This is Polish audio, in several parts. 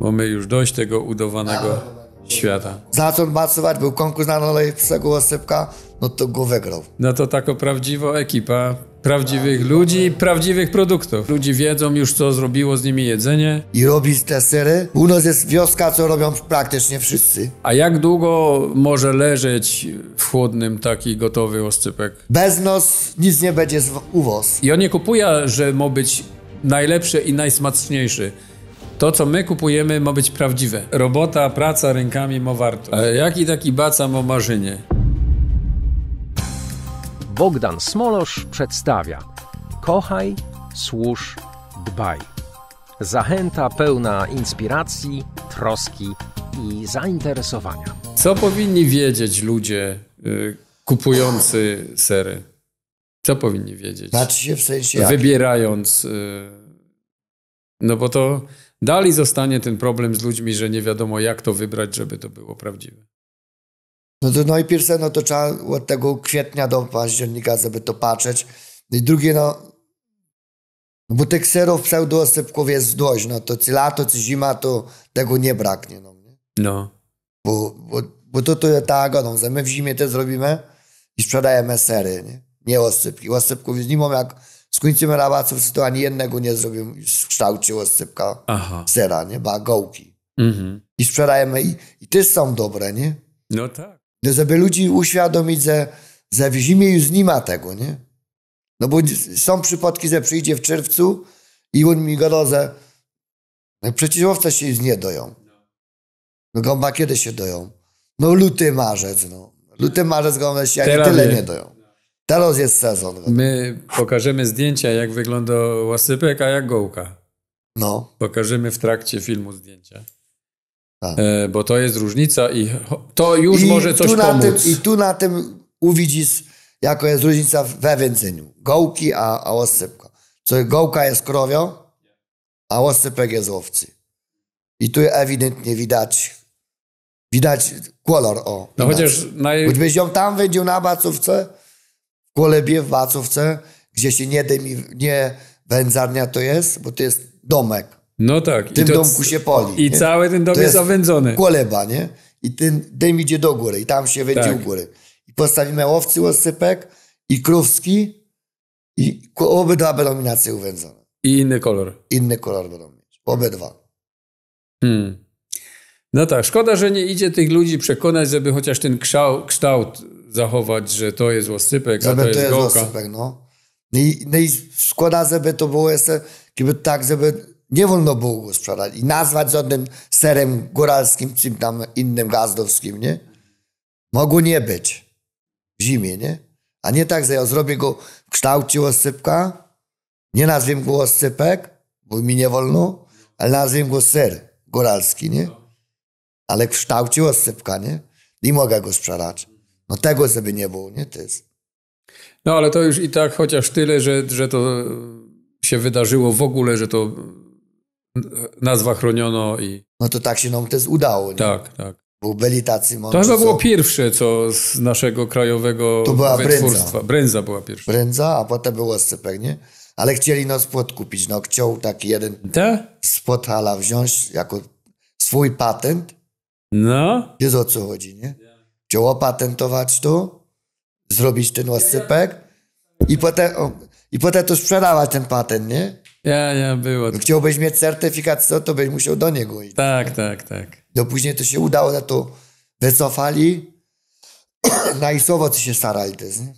Mamy już dość tego udawanego świata. Zaczął macować, był konkurs na olej psego osypka, no to go wygrał. No to taka prawdziwa ekipa prawdziwych no, ludzi prawdziwych produktów. Ludzie wiedzą już, co zrobiło z nimi jedzenie. I robić te sery. U nas jest wioska, co robią praktycznie wszyscy. A jak długo może leżeć w chłodnym taki gotowy oscypek? Bez nos nic nie będzie u was. I on nie kupuje, że ma być najlepszy i najsmaczniejszy. To, co my kupujemy, ma być prawdziwe. Robota, praca rękami ma wartość. E, jaki taki baca ma marzynie? Bogdan Smolosz przedstawia Kochaj, służ, dbaj. Zachęta pełna inspiracji, troski i zainteresowania. Co powinni wiedzieć ludzie y, kupujący sery? Co powinni wiedzieć? Znaczy się w sensie. Wybierając. Y, no bo to Dalej zostanie ten problem z ludźmi, że nie wiadomo jak to wybrać, żeby to było prawdziwe. No to najpierw no to trzeba od tego kwietnia do października, żeby to patrzeć. No I drugie, no, no bo tych serów pseudoosypków jest dość, no to czy lato, czy zima, to tego nie braknie. No, nie? no. Bo, bo, bo to, to jest ta agoną, no, że my w zimie te zrobimy i sprzedajemy sery, nie? Nie osypki. Osypków z nimą jak z końcem rabaców to ani jednego nie zrobił, kształciło sypka sera, nie? Ba, gołki. Mhm. I sprzedajemy i, i też są dobre, nie? No tak. No, żeby ludzi uświadomić, że, że w zimie już nie ma tego, nie? No bo są przypadki, że przyjdzie w czerwcu i on mi gada, że no przecież owce się już nie doją. No gąba kiedy się doją? No luty, marzec, no. Luty, marzec, gąba się ani tyle nie doją. Teraz jest sezon. My pokażemy zdjęcia, jak wygląda łasypek, a jak gołka. No. Pokażemy w trakcie filmu zdjęcia. Tak. E, bo to jest różnica i to już I może coś pomóc. Tym, I tu na tym uwidzisz, jaka jest różnica we wędzeniu. Gołki, a, a łasypka. Co gołka jest krowią, a łasypek jest owcy. I tu ewidentnie widać widać kolor. O, no chociaż naj... Gdybyś ją tam wędził na bacówce, Kolebie w Wacówce, gdzie się nie, dymi, nie wędzarnia to jest, bo to jest domek. No tak. W tym domku się poli. I nie? cały ten dom to jest zawędzony. Koleba, nie? I ten dym idzie do góry i tam się wędzi tak. u góry. I postawimy owcy łosypek i krówski i obydwa będą minacje uwędzone. I inny kolor. Inny kolor będą mieć. Obydwa. Hmm. No tak, szkoda, że nie idzie tych ludzi przekonać, żeby chociaż ten kształt zachować, że to jest łosypek, żeby a to, to jest, jest łosypek, no. no. I, no i szkoda, żeby to było jeszcze, tak, żeby nie wolno było go sprzedać i nazwać żadnym serem góralskim, czym tam innym gazdowskim, nie? Mogło nie być w zimie, nie? A nie tak, że ja zrobię go w kształcie łosypka, nie nazwię go łosypek, bo mi nie wolno, ale nazwię go ser góralski, nie? Ale w kształcie łosypka, nie? I mogę go sprzedać. No tego żeby nie było, nie? To jest... No ale to już i tak chociaż tyle, że, że to się wydarzyło w ogóle, że to nazwa chroniono i... No to tak się nam też udało, nie? Tak, tak. Bo byli tacy mądrzy, To chyba było co... pierwsze, co z naszego krajowego To była brędza. Brędza była pierwsza. Brędza, a potem było scepek, nie? Ale chcieli no spot kupić, no chciał taki jeden Te? spot hala wziąć jako swój patent. No. Wiesz o co chodzi, nie? chciał opatentować tu, zrobić ten oscypek i potem, i potem to sprzedawać ten patent, nie? Ja, ja, było. chciałbyś mieć certyfikat, co, to byś musiał do niego iść. Tak, nie? tak, tak. No później to się udało, na no to wycofali, na no słowo co się starali też, nie?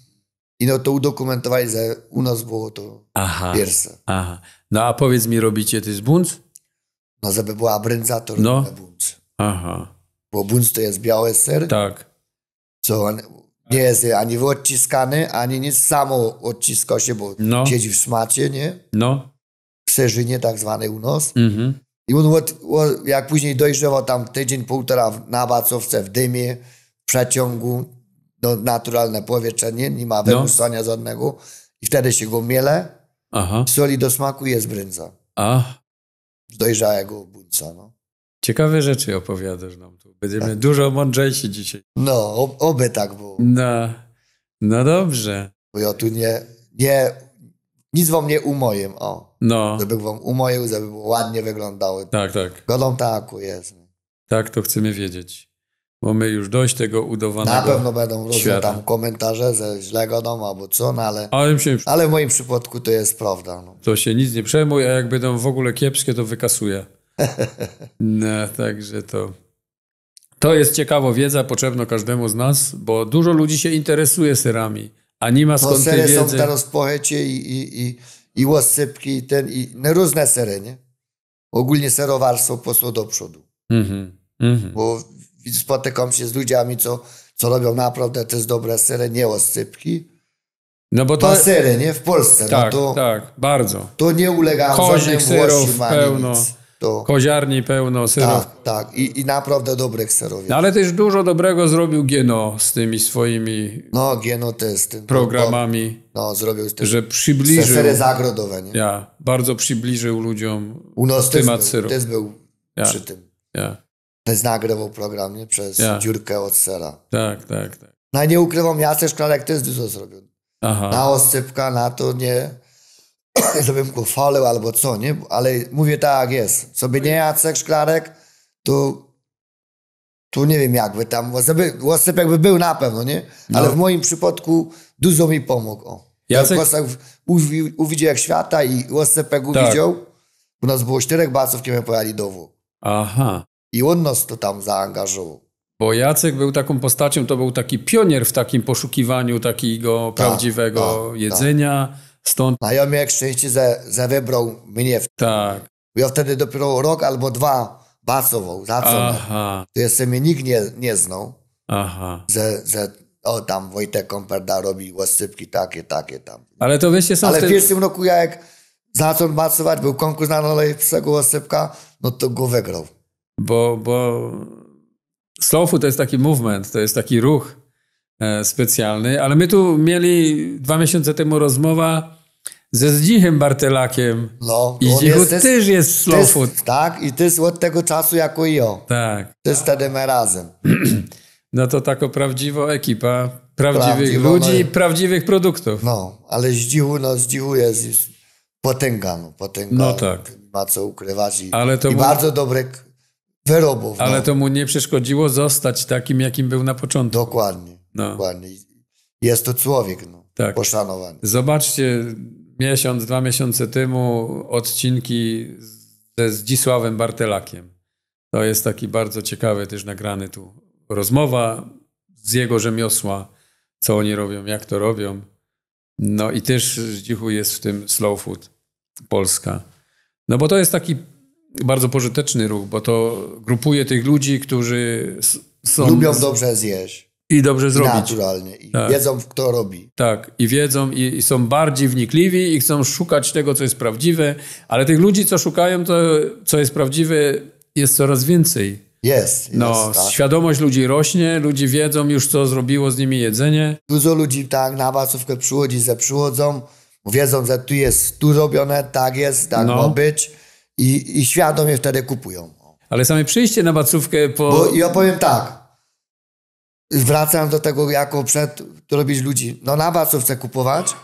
I no to udokumentowali, że u nas było to aha, pierwsze. Aha. No a powiedz mi, robicie ty z bunc? No, żeby była brędza, no. to no. bunc. Aha. Bo bunc to jest biały ser. Tak co on nie jest ani odciskany, ani nic, samo odciska się, bo no. siedzi w smacie, nie? No. W Serzynie tak zwanej u nos. Mm-hmm. I on od, od, jak później dojrzewał tam tydzień, półtora w, na Wacowce w dymie, w przeciągu, no, naturalne powietrze, nie, nie ma wypuszczania no. żadnego. I wtedy się go miele, Aha. soli do smaku jest brędza. Ach. dojrzałego buńca, no. Ciekawe rzeczy opowiadasz nam tu. Będziemy tak. dużo mądrzejsi dzisiaj. No, oby tak było. No, no dobrze. Bo ja tu nie, nie, nic wam nie umoję, o. No. Żeby wam umoił, żeby ładnie wyglądały. Tak, tak. Godą taku jest. Tak, to chcemy wiedzieć. Mamy już dość tego udawanego Na pewno będą różne tam komentarze, że źle godą albo co, no ale, ale, się... ale w moim przypadku to jest prawda. No. To się nic nie przejmuje, a jak będą w ogóle kiepskie, to wykasuję. No, także to. To jest ciekawa wiedza, potrzebna każdemu z nas, bo dużo ludzi się interesuje serami, a nie ma skąd no, sery wiedzy. są teraz w i, i, i, i łoscypki i ten, i no, różne sery, nie? Ogólnie serowarstwo poszło do przodu. Mhm. Mhm. Bo spotykam się z ludziami, co, co robią naprawdę to jest dobre sery, nie łosypki. No bo to... sery, nie? W Polsce. No tak, no to, tak, bardzo. To nie ulega żadnej serów, pełno. Nic. To... Koziarni pełno syrów. Tak, tak. I, I, naprawdę dobrych serowiec. No, ale też dużo dobrego zrobił Geno z tymi swoimi no, Geno też, no, z tym, programami. No, no zrobił Że przybliżył. Sery zagrodowe, nie? Ja, bardzo przybliżył ludziom U nas temat był, syrów. Też był ja. przy tym. Ja. Też nagrywał program, nie? Przez ja. dziurkę od sera. Tak, tak, tak. No i nie ukrywam, ja też Kralek też dużo zrobił. Aha. Na oscypka, na to nie żebym go chwalał albo co, nie? Ale mówię tak, jest. Sobie nie Jacek Szklarek, tu, tu nie wiem jakby tam, WhatsApp jakby był na pewno, nie? Ale no. w moim przypadku dużo mi pomógł. Jacek... Kostak uwidział jak świata i WhatsApp tak. uwidział. U nas było czterech baców, kiedy pojechali do W. Aha. I on nas to tam zaangażował. Bo Jacek był taką postacią, to był taki pionier w takim poszukiwaniu takiego ta, prawdziwego ta, jedzenia, ta. Stąd... A ja miałem szczęście, że, że wybrał mnie. Tak. Ja wtedy dopiero rok albo dwa basował, Aha. To jeszcze mnie nikt nie, nie znał. Aha. Że, że o tam Wojtek Komperda robi łosypki takie, takie tam. Ale to wiecie są... Ale w pierwszym roku ja jak zaczął basować, był konkurs na najlepszego łosypka, no to go wygrał. Bo, bo slow to jest taki movement, to jest taki ruch e, specjalny, ale my tu mieli dwa miesiące temu rozmowa ze Zdzichem Bartelakiem. No, I Zdzichu jest, też jest slow food. tak, i ty jest od tego czasu jako i on. Tak. To jest wtedy my razem. No to taka prawdziwa ekipa, prawdziwych Prawdziwo, ludzi no i prawdziwych produktów. No, ale Zdzichu, no Zdzichu jest, jest potęga, no, potęga. No tak. Ma co ukrywać i, ale to i mu, bardzo dobre wyrobów. No. Ale no. to mu nie przeszkodziło zostać takim, jakim był na początku. Dokładnie, no. dokładnie. Jest to człowiek, no, tak. poszanowany. Zobaczcie, miesiąc, dwa miesiące temu odcinki ze Zdzisławem Bartelakiem. To jest taki bardzo ciekawy też nagrany tu rozmowa z jego rzemiosła, co oni robią, jak to robią. No i też Zdzichu jest w tym Slow Food Polska. No bo to jest taki bardzo pożyteczny ruch, bo to grupuje tych ludzi, którzy są... Lubią dobrze zjeść. I dobrze zrobić. Naturalnie. I tak. wiedzą, kto robi. Tak, i wiedzą, i, i, są bardziej wnikliwi, i chcą szukać tego, co jest prawdziwe, ale tych ludzi, co szukają, to co jest prawdziwe, jest coraz więcej. Jest. No, jest, tak. świadomość ludzi rośnie, ludzie wiedzą już, co zrobiło z nimi jedzenie. Dużo ludzi tak na bacówkę przychodzi, ze przychodzą, wiedzą, że tu jest tu robione, tak jest, tak no. ma być i, i świadomie wtedy kupują. Ale same przyjście na bacówkę po... Bo ja powiem tak, wracam do tego, jako przed, to robić ludzi, no na was co chcę kupować,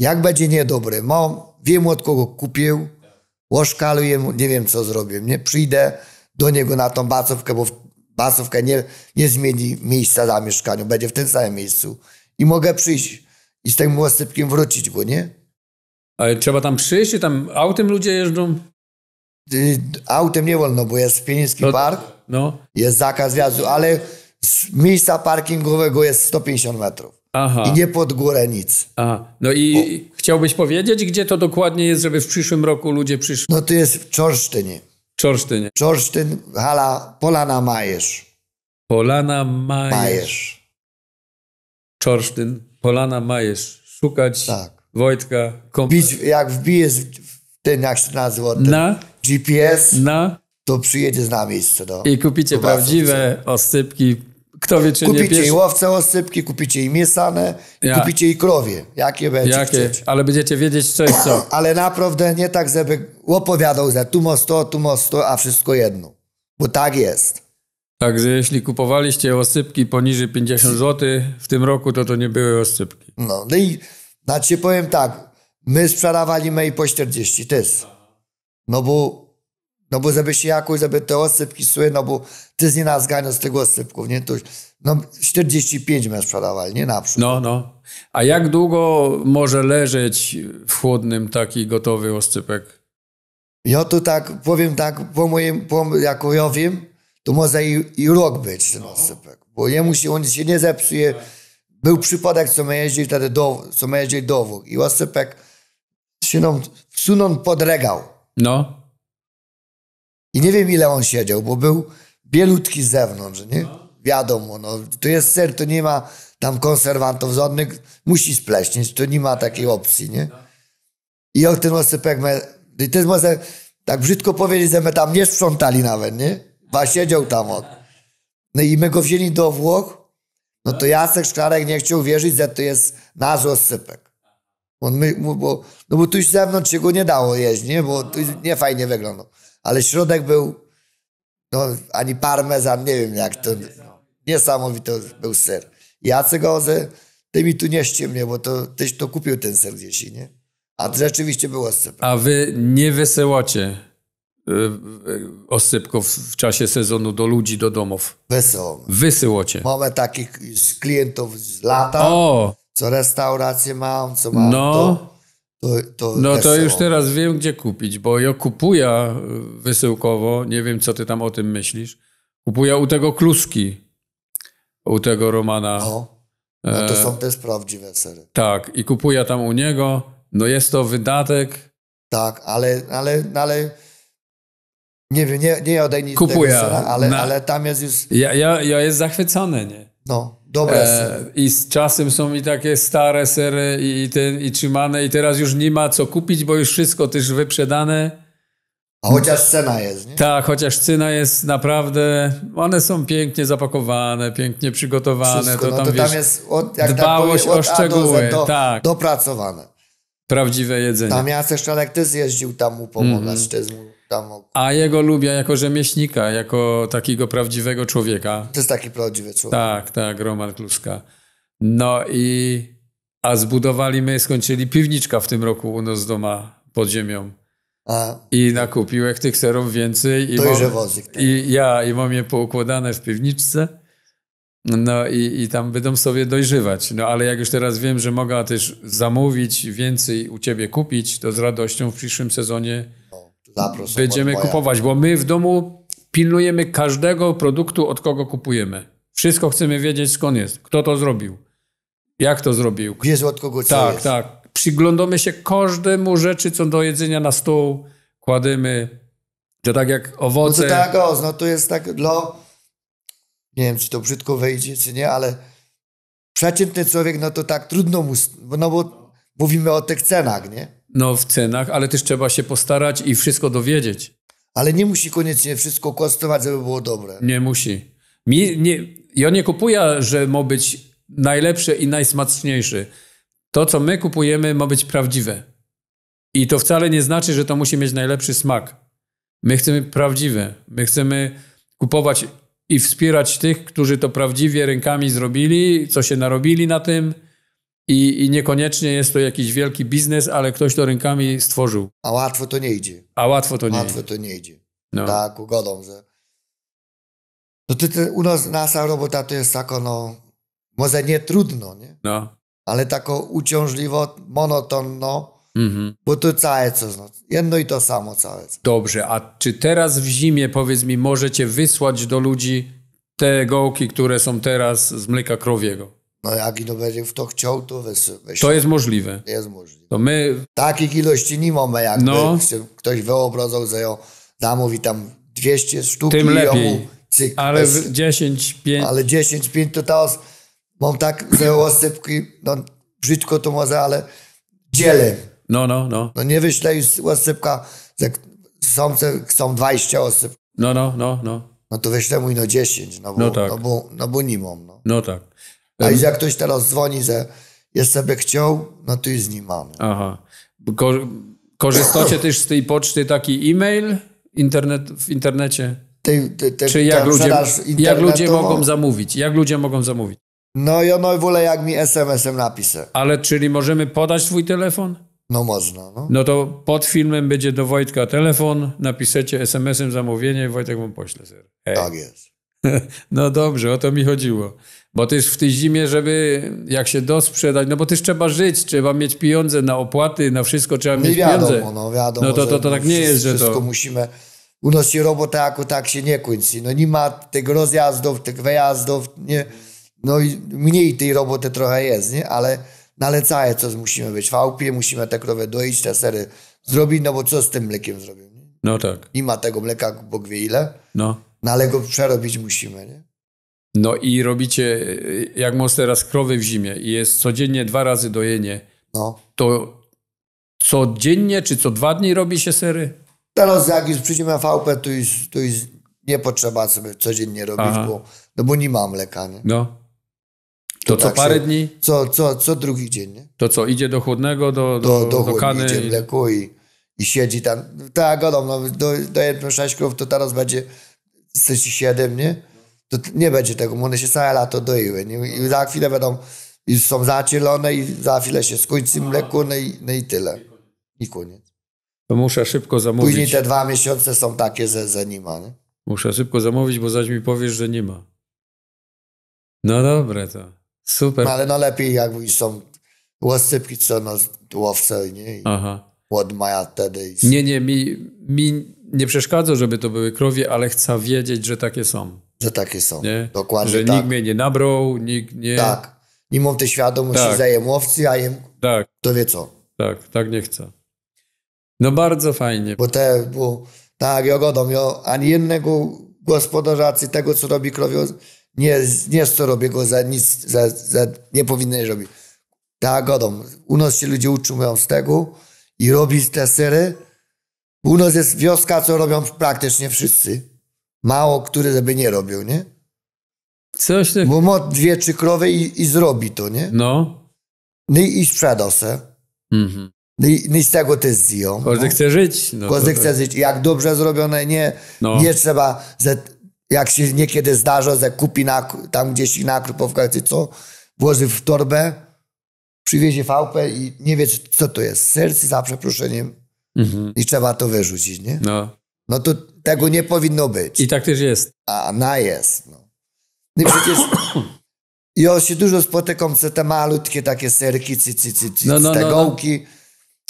jak będzie niedobry, mam, wiem od kogo kupił, łoszkaluję, nie wiem co zrobię, nie? Przyjdę do niego na tą basówkę, bo basówka nie, nie zmieni miejsca zamieszkania, będzie w tym samym miejscu i mogę przyjść i z tym łosypkiem wrócić bo nie? Ale trzeba tam przyjść, tam autem ludzie jeżdżą? Y, autem nie wolno, bo jest Pieniński no, Park, no. jest zakaz wjazdu, ale z miejsca parkingowego jest 150 metrów. Aha. I nie pod górę nic. Aha. No i chciałbyś powiedzieć, gdzie to dokładnie jest, żeby w przyszłym roku ludzie przyszli? No to jest w Czorsztynie. Czorsztynie. Czorsztyn, hala Polana Majesz. Polana Majesz. Majesz. Czorsztyn, Polana Majesz. Szukać tak. Wojtka. Kompa. jak wbijesz ten, jak się nazywa, ten na? GPS, na? to przyjedzie na miejsce. I kupicie prawdziwe osypki kto wie, czy kupicie nie Kupicie i łowce osypki, kupicie i miesane, ja. kupicie i krowie. Jakie będzie Jakie? Ale będziecie wiedzieć co jest co. Ale naprawdę nie tak, żeby opowiadał, że tu mosto, to, tu mosto, to, a wszystko jedno. Bo tak jest. Także jeśli kupowaliście osypki poniżej 50 zł, w tym roku to to nie były osypki. No, no i znaczy powiem tak, my sprzedawaliśmy i po 40 tys. No bo no bo żeby się jakoś, żeby te osypki szły, no bo ty z nienazgania z tych osypków, nie? To, no 45 my sprzedawali, nie naprzód. No, no. A jak długo może leżeć w chłodnym taki gotowy osypek? Ja tu tak, powiem tak, po moim, po, jak ja wiem, to może i, i rok być ten no. osypek, bo jemu się, on się nie zepsuje. Był przypadek, co my jeździli wtedy, do, co my jeździli i osypek się nam, wsunął, podregał. No. I nie wiem, ile on siedział, bo był bielutki z zewnątrz, nie? No. Wiadomo, no, to jest ser, to nie ma tam konserwantów żadnych, musi spleśnić, to nie ma takiej opcji, nie? No. I jak ten osypek, me, to może, tak brzydko powiedzieć, że my tam nie sprzątali nawet, nie? Ba siedział tam od. No i my go wzięli do Włoch, no to Jacek Szklarek nie chciał wierzyć, że to jest nasz osypek. On my, bo, no bo tu już zewnątrz się go nie dało jeść, nie? Bo tu nie fajnie wyglądał ale środek był, no ani parmezan, nie wiem jak to, niesamowity był ser. Jacek Oze, ty mi tu nie mnie, bo to, tyś to kupił ten ser gdzieś, nie? A rzeczywiście było oscypek. A wy nie wysyłacie y, y, osypków w czasie sezonu do ludzi, do domów? Wysyłamy. Wysyłacie. Mamy takich z klientów z lata, o! co restaurację mam, co mam no. to. To, to no to już teraz wiem, gdzie kupić, bo ja kupuję wysyłkowo, nie wiem, co ty tam o tym myślisz, kupuję u tego Kluski, u tego Romana. No, no to e, są też prawdziwe sery. Tak, i kupuję tam u niego, no jest to wydatek. Tak, ale, ale, ale nie wiem, nie, nie odejmij kupuję. Sera, ale, na... ale tam jest już... Ja, ja, ja jest zachwycony, nie? No. Dobre sery. I z czasem są i takie stare sery i, i, i trzymane i teraz już nie ma co kupić, bo już wszystko też wyprzedane. A chociaż cena jest, nie? Tak, chociaż cena jest naprawdę. One są pięknie zapakowane, pięknie przygotowane. Wszystko, no to tam, no to tam jest od, jak tak dbałość powiem, o szczegóły. Do, tak. Dopracowane. Prawdziwe jedzenie. Tam ja jeszcze ty zjeździł tam u pomagać, mm -hmm. A jego lubię jako rzemieślnika, jako takiego prawdziwego człowieka. To jest taki prawdziwy człowiek. Tak, tak, Roman Kluska. No i... A zbudowali my, skończyli piwniczka w tym roku u nas doma pod ziemią. A. I nakupiłem tych serów więcej. I mam, Tak. I ja, i mam je poukładane w piwniczce. No i, i tam będą sobie dojrzewać. No ale jak już teraz wiem, że mogę też zamówić, więcej u ciebie kupić, to z radością w przyszłym sezonie Zaproszę będziemy kupować, bo my w domu pilnujemy każdego produktu, od kogo kupujemy. Wszystko chcemy wiedzieć, skąd jest, kto to zrobił, jak to zrobił. Wiesz od kogo co Tak, jest. tak. Przyglądamy się każdemu rzeczy, co do jedzenia na stół kładymy. To tak jak owoce. No to tak, o, no to jest tak dla... Nie wiem, czy to brzydko wejdzie, czy nie, ale przeciętny człowiek, no to tak trudno mu... No bo mówimy o tych cenach, nie? No w cenach, ale też trzeba się postarać i wszystko dowiedzieć. Ale nie musi koniecznie wszystko kosztować, żeby było dobre. Nie musi. Mi, nie, ja nie kupuję, że ma być najlepsze i najsmaczniejsze. To, co my kupujemy, ma być prawdziwe. I to wcale nie znaczy, że to musi mieć najlepszy smak. My chcemy prawdziwe. My chcemy kupować i wspierać tych, którzy to prawdziwie rękami zrobili, co się narobili na tym i, I, niekoniecznie jest to jakiś wielki biznes, ale ktoś to rękami stworzył. A łatwo to nie idzie. A łatwo to nie łatwo idzie. to nie idzie. No. Tak, ugodą, że... No ty, ty, u nas nasza robota to jest taka, no, może nie trudno, nie? No. Ale tako uciążliwo, monotonno, mm -hmm. bo to całe co, no, jedno i to samo całe. Co. Dobrze, a czy teraz w zimie, powiedz mi, możecie wysłać do ludzi te gołki, które są teraz z mleka krowiego? No jak ino będzie to chciał, to weź. To jest możliwe. Jest możliwe. To my... Takich ilości nie mamy, jak no. ktoś wyobrażał, że ją damowi tam 200 sztuk Tym lepiej. cyk, ale bez... 10, 5... Ale 10, 5 to teraz mam tak, że łascepki, no brzydko to może, ale dzielę. No, no, no. No nie wyślę już łascepka, że są, są 20 osób. No, no, no, no. No to wyślę mu 10, no, no bo, no tak. no bo, no bo nie mam. No. no tak. A jak ktoś teraz dzwoni, że jest sobie chciał, no to już nim mamy. Aha. Ko korzystacie też z tej poczty taki e-mail internet, w internecie? Ty, ty, ty, Czy jak ludzie, jak ludzie mogą zamówić? Jak ludzie mogą zamówić? No ja no wolę jak mi SMS-em napiszę. Ale czyli możemy podać twój telefon? No można. No. no to pod filmem będzie do Wojtka telefon, napiszecie SMS-em zamówienie i Wojtek wam pośle. Tak jest. no dobrze, o to mi chodziło. Bo też w tej zimie, żeby jak się dosprzedać, no bo też trzeba żyć, trzeba mieć pieniądze na opłaty, na wszystko trzeba nie no mieć wiadomo, pieniądze. No wiadomo, no to, to, to tak nie jest, że to... musimy... U nas się robota jako tak się nie kończy. No nie ma tych rozjazdów, tych wyjazdów, nie... No i mniej tej roboty trochę jest, nie? Ale nalecaje coś musimy być. W musimy te krowy doić, te sery zrobić, no bo co z tym mlekiem zrobimy? No tak. Nie ma tego mleka, bo wie ile. No. No ale go przerobić musimy, nie? No i robicie, jak mąż teraz krowy w zimie i jest codziennie dwa razy dojenie, no. to codziennie czy co dwa dni robi się sery? Teraz jak już przyjdziemy na VP, to już, to już nie potrzeba sobie codziennie robić, bo, no bo nie mam mleka, nie? No. To, to co tak parę się, dni? Co, co, co drugi dzień, nie? To co, idzie do chłodnego, do, do, do, do, do kany? idzie mleko i, i siedzi tam. Tak, gadam, no, do, do 1,6 to teraz będzie 7, nie? to nie będzie tego, one się całe lato doiły. I za chwilę będą, i są zacielone i za chwilę się skończy mleko, no i, no i tyle. I koniec. To muszę szybko zamówić. Później te dwa miesiące są takie, że, że nie ma. Nie? Muszę szybko zamówić, bo zaś mi powiesz, że nie ma. No dobre to. Super. No, ale no lepiej jak są łoscypki, co no łowce, nie? I Aha. Od maja wtedy. I... Nie, nie, mi, mi nie przeszkadza, żeby to były krowie, ale chcę wiedzieć, że takie są że takie są. Nie? Dokładnie że tak. nikt mnie nie nabrał, nikt nie... Tak. Nie mam tej świadomości, tak. że a jem... Tak. To wie co. Tak, tak nie chcę. No bardzo fajnie. Bo te, bo tak, ja godam, ja ani jednego gospodarzacy tego, co robi krowio, nie, nie co robię go za nic, za, za nie powinien robić. Tak, godam. U nas się ludzie utrzymują z tego i robić te sery. U nas jest wioska, co robią praktycznie wszyscy. Mało który żeby nie robił, nie? Coś tak... Bo ma dwie, trzy krowy i, i zrobi to, nie? No. No i sprzedał se. Mhm. No i, no z tego też zją. Każdy no. chce żyć. No Każdy chce tak. żyć. Jak dobrze zrobione, nie, no. nie trzeba, że jak się niekiedy zdarza, że kupi na, tam gdzieś na czy co, włoży w torbę, przywiezie fałpę i nie wie, co to jest. Serce za przeproszeniem. Mhm. I trzeba to wyrzucić, nie? No. No to tego nie powinno być. I tak też jest. A, na jest. No. I przecież ja się dużo spotykam, co te malutkie takie serki, cy, cy, cy, cy, no, no, te no, no. gołki,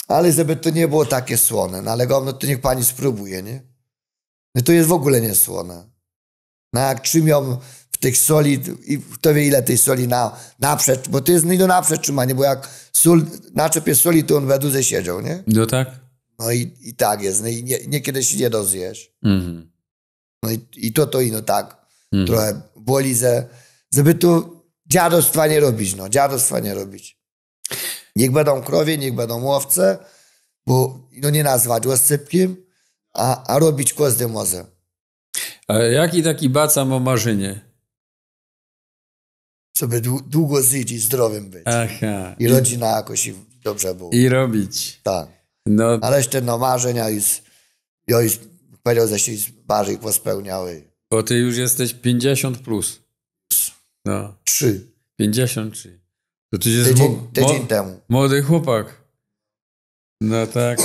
ale żeby to nie było takie słone. No ale no to niech pani spróbuje, nie? No to jest w ogóle niesłone. No jak trzymią w tych soli i kto wie ile tej soli na, naprzed, bo to jest nie do naprzed trzymanie, bo jak sól, naczep soli, to on według siedział, nie? No tak. No i, i tak jest. No i nie, niekiedy się nie dozjesz. Mm-hmm. No i, i, to, to ino tak. Mm-hmm. Trochę boli, ze, żeby tu dziadostwa nie robić, no. Dziadostwa nie robić. Niech będą krowie, niech będą łowce, bo no nie nazwać łoscypkiem, a, a robić kozdy może. A jaki taki bacam o marzynie? Żeby długo żyć i zdrowym być. Aha. I rodzina I... jakoś dobrze było. I robić. Tak. No. Aleś ten no, marzenia już, już powiedział, że się bardziej pospełniały. Bo ty już jesteś 50 plus. No. 3. 53. To ty jest tydzień, tydzień temu. Młody chłopak. No tak.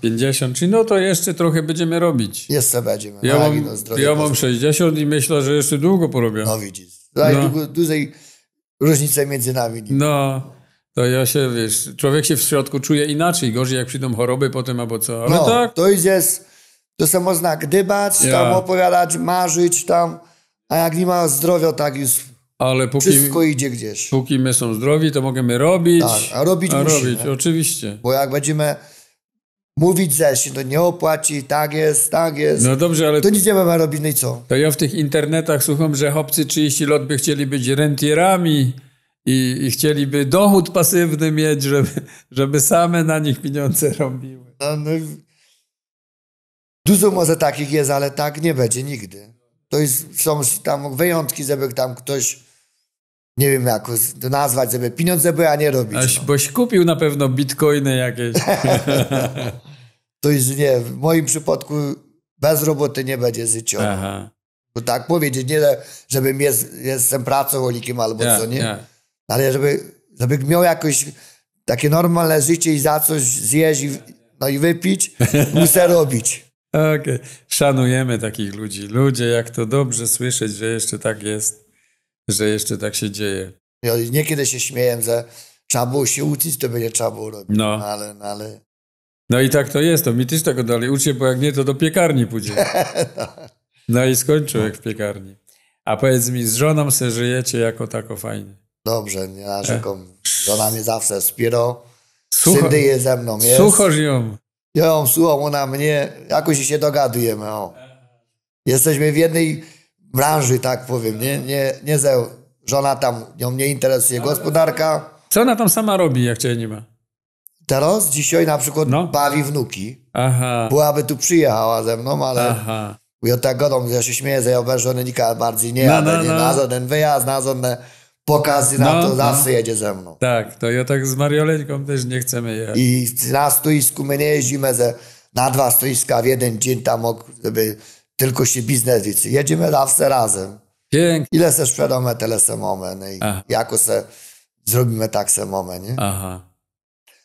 53. No to jeszcze trochę będziemy robić. Jeszcze będziemy. Ja mam, ja mam 60 i myślę, że jeszcze długo porobię. No widzisz. no. dużej różnicy między nami. Nie no to ja się, wiesz, człowiek się w środku czuje inaczej, gorzej jak przyjdą choroby potem albo co, ale no, tak. to idzie, z, to samo znak dybać, ja. tam opowiadać, marzyć tam, a jak nie ma zdrowia, tak już ale póki, wszystko idzie gdzieś. Póki my są zdrowi, to możemy robić. Tak, a robić a robić, oczywiście. Bo jak będziemy mówić, że się to nie opłaci, tak jest, tak jest. No dobrze, ale... To nic nie mamy robić, no i co? To ja w tych internetach słucham, że chłopcy 30 lat by chcieli być rentierami i, i chcieliby dochód pasywny mieć, żeby, żeby same na nich pieniądze robiły. No, no, dużo może takich jest, ale tak nie będzie nigdy. To jest, są tam wyjątki, żeby tam ktoś, nie wiem jak to nazwać, żeby pieniądze były, a nie robić. Aś, no. Boś kupił na pewno bitcoiny jakieś. to jest, nie, w moim przypadku bez roboty nie będzie życia. Bo tak powiedzieć, nie, żebym jest, jestem pracowolikiem albo yeah, co, nie? Yeah. No, ale żeby, żeby miał jakoś takie normalne życie i za coś zjeść i, no i wypić, muszę robić. Okej, okay. szanujemy takich ludzi. Ludzie, jak to dobrze słyszeć, że jeszcze tak jest, że jeszcze tak się dzieje. Ja niekiedy się śmieję, że trzeba było się uczyć, to będzie trzeba było robić. No. no ale, no, ale... No i tak to jest, to mi też tego dalej uczy, bo jak nie, to do piekarni pójdzie. No i skończył jak w piekarni. A powiedz mi, z żoną se żyjecie jako tako fajnie? Dobrze, nie narzekam. Żona mnie zawsze wspiera. Syndy jest ze mną. Słuchasz ją. Ja ją słucham, ona mnie. Jakoś się dogadujemy. O. Jesteśmy w jednej branży, tak powiem. Nie, nie, nie ze, żona tam, ją nie interesuje gospodarka. Co ona tam sama robi, jak cię nie ma? Teraz, dzisiaj na przykład no. bawi wnuki. Aha. Byłaby tu przyjechała ze mną, ale... Aha. Ja tak godą, ja się śmieję, że ja bez żony bardziej nie no, jadę, no, nie no. na żaden wyjazd, na żadne pokazy na no, to no. zawsze no. jedzie ze mną. Tak, to ja tak z Marioleńką też nie chcemy jechać. I na stoisku my nie jeździmy ze, na dwa stoiska w jeden dzień tam, żeby tylko się biznes Jedziemy zawsze razem. Pięknie. Ile se sprzedamy, tyle se mamy. No jako se zrobimy tak se mamy, nie? Aha.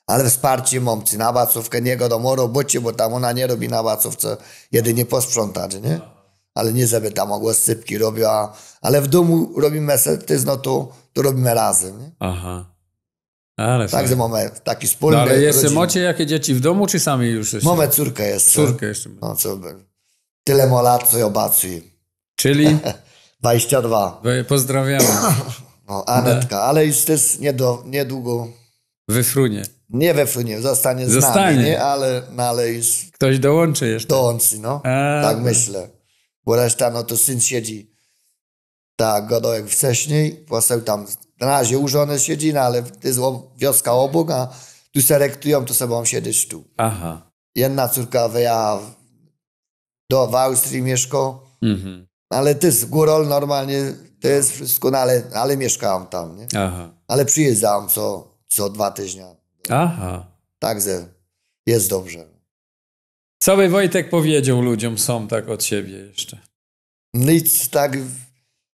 Ale wsparcie momcy na bacówkę niego do moro, bo tam ona nie robi na bacówce, jedynie posprzątać, nie? ale nie żeby tam ogłos sypki robiła, ale w domu robimy esertyzm, no to, to robimy razem. Nie? Aha. Ale Także mamy taki no wspólny. No, ale jeszcze rodziny. macie jakie dzieci w domu, czy sami już jesteście? Mamy córkę jeszcze. Córkę jeszcze. No co Tyle ma lat, co Czyli? 22. Pozdrawiamy. No, Anetka, no. ale już też niedo, niedługo. Wyfrunie. Nie wyfrunie, zostanie, zostanie. z nami, nie? Ale, no, ale już... Ktoś dołączy jeszcze. Dołączy, no. A, tak myślę bo reszta, no to syn siedzi tak godołek wcześniej, poseł tam na razie żony siedzi, no ale to jest wioska obok, a tu selektują, to sobą siedzisz tu. Aha. Jedna córka wyjechała do w Austrii mieszka, mhm. ale to jest górol normalnie, to jest wszystko, no ale, ale mieszkałam tam, nie? Aha. Ale przyjeżdżałam co, co dwa tygodnie. Aha. Także jest dobrze. Cały Wojtek powiedział ludziom, są tak od siebie jeszcze. Nic tak,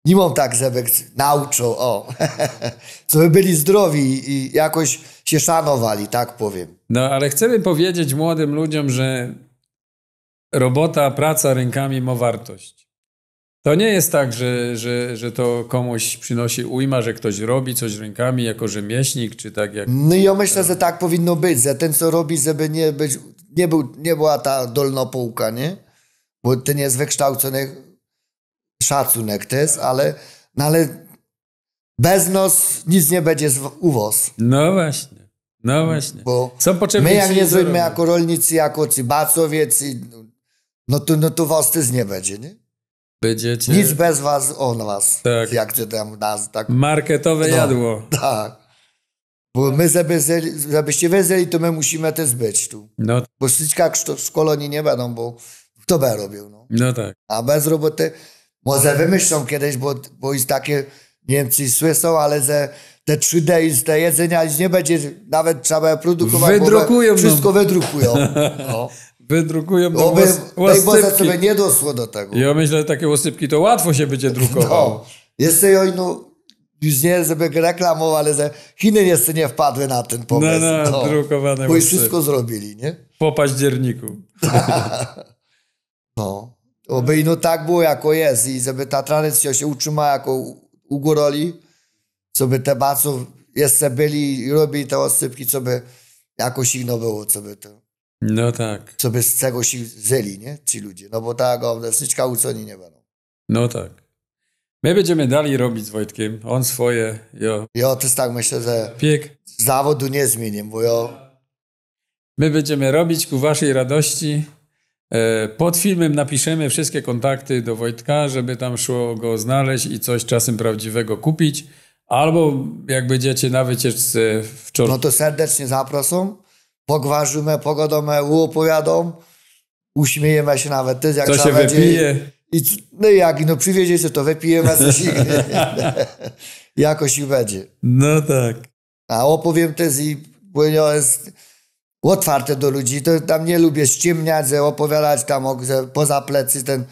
nie mam tak, zebek nauczą, o. żeby byli zdrowi i jakoś się szanowali, tak powiem. No, ale chcemy powiedzieć młodym ludziom, że robota, praca rękami ma wartość. To nie jest tak, że, że, że to komuś przynosi ujma, że ktoś robi coś rękami jako rzemieślnik, czy tak jak... No ja myślę, że tak powinno być, że ten co robi, żeby nie być nie, był, nie była ta dolnopółka, nie? Bo ten jest wykształcony szacunek też, ale, no ale bez nos nic nie będzie z uwoz. No właśnie. No właśnie. Bo Są my jak nie zrobimy jako rolnicy, jako ci bacowieci, no tu, no tu was też nie będzie, nie? Będziecie. Nic bez was, on was. Tak. Jak to tam nas tak... Marketowe no, jadło. Tak. Bo my, zabezeli, żebyście wiedzieli, to my musimy też być tu. No. Bo w szkoleni nie będą, no bo to by robił. No. no tak. A bez roboty może wymyślą kiedyś, bo, bo jest takie, niemcy słyszą, ale że te 3D i te jedzenia nie będzie, nawet trzeba produkować. Wydrukują Wszystko nam. wydrukują. No. no. Wydrukują bo Oby, łas, Boże sobie nie doszło do tego. Ja myślę, że takie łosypki to łatwo się będzie drukowało. No. Jeszcze ojnu już nie żeby reklamował, ale że Chiny jeszcze nie wpadły na ten pomysł. No, no, no drukowane Bo już wszystko zrobili, nie? Po październiku. no. Oby no tak było, jako jest i żeby ta tradycja się utrzymała, jako ugóroli, co by te baców jeszcze byli i robili te odsypki, co by jakoś inno było, co by to... No tak. Co by z czegoś zeli, nie? Ci ludzie. No bo tak, o, wszystko uconi nie będą. No. no tak. My będziemy dalej robić z Wojtkiem. On swoje, ja. Ja też tak myślę, że Piek. zawodu nie zmienię, bo ja... My będziemy robić ku waszej radości. E, pod filmem napiszemy wszystkie kontakty do Wojtka, żeby tam szło go znaleźć i coś czasem prawdziwego kupić. Albo jak będziecie na wycieczce wczoraj. No to serdecznie zapraszam. Pogważymy, pogodomy, uopowiadam. Uśmiejemy się nawet. Ty, jak Co się będzie, wypije. I no jak, no przywiezie się to, wypijemy coś Jakoś i będzie. No tak. A opowiem też i płynio jest otwarte do ludzi. To tam nie lubię ściemniać, że opowiadać tam że poza plecy ten...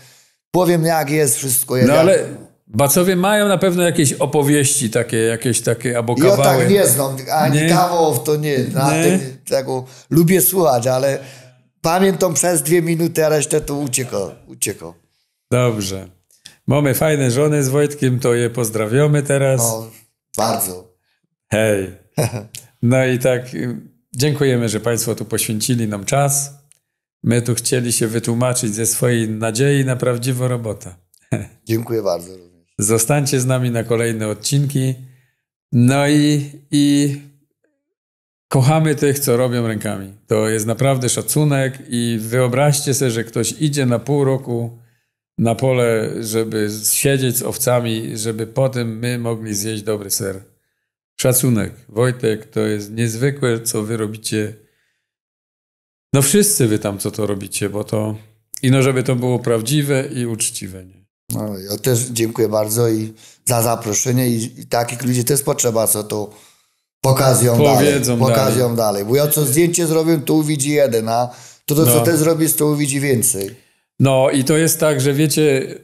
Powiem jak jest wszystko. Jak no ale jak... Bacowie mają na pewno jakieś opowieści takie, jakieś takie, albo kawały. Ja tak nie znam, ani kawałów to nie. Na nie? Tym, tego, lubię słuchać, ale pamiętam przez dwie minuty, a resztę to uciekło. uciekło. Dobrze. Mamy fajne żony z Wojtkiem, to je pozdrawiamy teraz. No, bardzo. Hej. No i tak y, dziękujemy, że Państwo tu poświęcili nam czas. My tu chcieli się wytłumaczyć ze swojej nadziei na prawdziwą robotę. Dziękuję bardzo. Zostańcie z nami na kolejne odcinki. No i, i kochamy tych, co robią rękami. To jest naprawdę szacunek i wyobraźcie sobie, że ktoś idzie na pół roku na pole, żeby siedzieć z owcami, żeby potem my mogli zjeść dobry ser. Szacunek. Wojtek, to jest niezwykłe, co wy robicie. No wszyscy wy tam co to robicie, bo to... I no, żeby to było prawdziwe i uczciwe. Nie? No, ja też dziękuję bardzo i za zaproszenie i, i takich ludzi też potrzeba, co to pokazują Powiedzą dalej. Pokazują dalej. dalej. Bo ja co zdjęcie zrobię, tu widzi jeden, a to, to no. co ty zrobisz, to widzi więcej. No i to jest tak, że wiecie,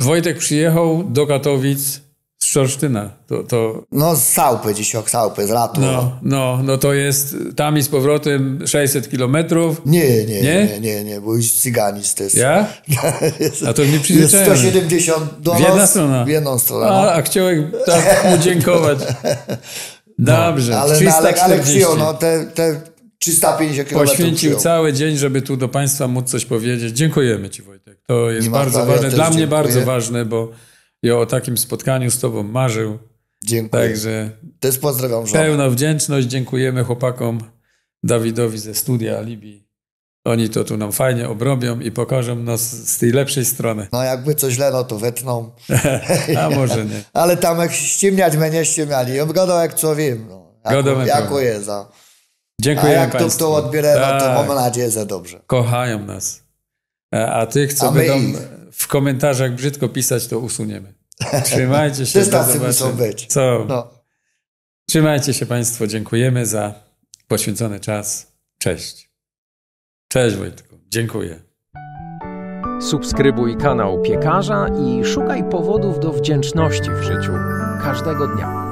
Wojtek przyjechał do Katowic z Szorsztyna. To, to... No z Sałpy dziś, ok, Sałpy, z Ratu. No, no, no to jest tam i z powrotem 600 kilometrów. Nie, nie, nie, nie, nie, bo już cyganis to jest. Ja? A to mnie przyzwyczajają. Jest 170 do Jedna nas, strona. W jedną stronę. No. A, a chciałem tak mu dziękować. No, Dobrze, no, ale, 340. No, ale, ale przyjął, no, te, te 350 km. Poświęcił cały dzień, żeby tu do Państwa móc coś powiedzieć. Dziękujemy Ci, Wojtek. To jest bardzo ważne. Ja Dla mnie dziękuję. bardzo ważne, bo ja o takim spotkaniu z Tobą marzył. Dziękuję. Także też pozdrawiam żonę. Pełna wdzięczność. Dziękujemy chłopakom Dawidowi ze studia Alibi. Oni to tu nam fajnie obrobią i pokażą nas z tej lepszej strony. No jakby coś źle, no to wetną. A może nie. Ale tam jak ściemniać mnie nie ściemniali. On gadał jak co wiem. No. Jak jako Dziękuję. A jak Państwu. to, to odbiera, to mamy nadzieję za dobrze. Kochają nas. E, a tych, co będą w komentarzach brzydko pisać, to usuniemy. Trzymajcie się. Też tacy muszą być. Co? No. Trzymajcie się Państwo. Dziękujemy za poświęcony czas. Cześć. Cześć Wojtku. Dziękuję. Subskrybuj kanał Piekarza i szukaj powodów do wdzięczności w życiu każdego dnia.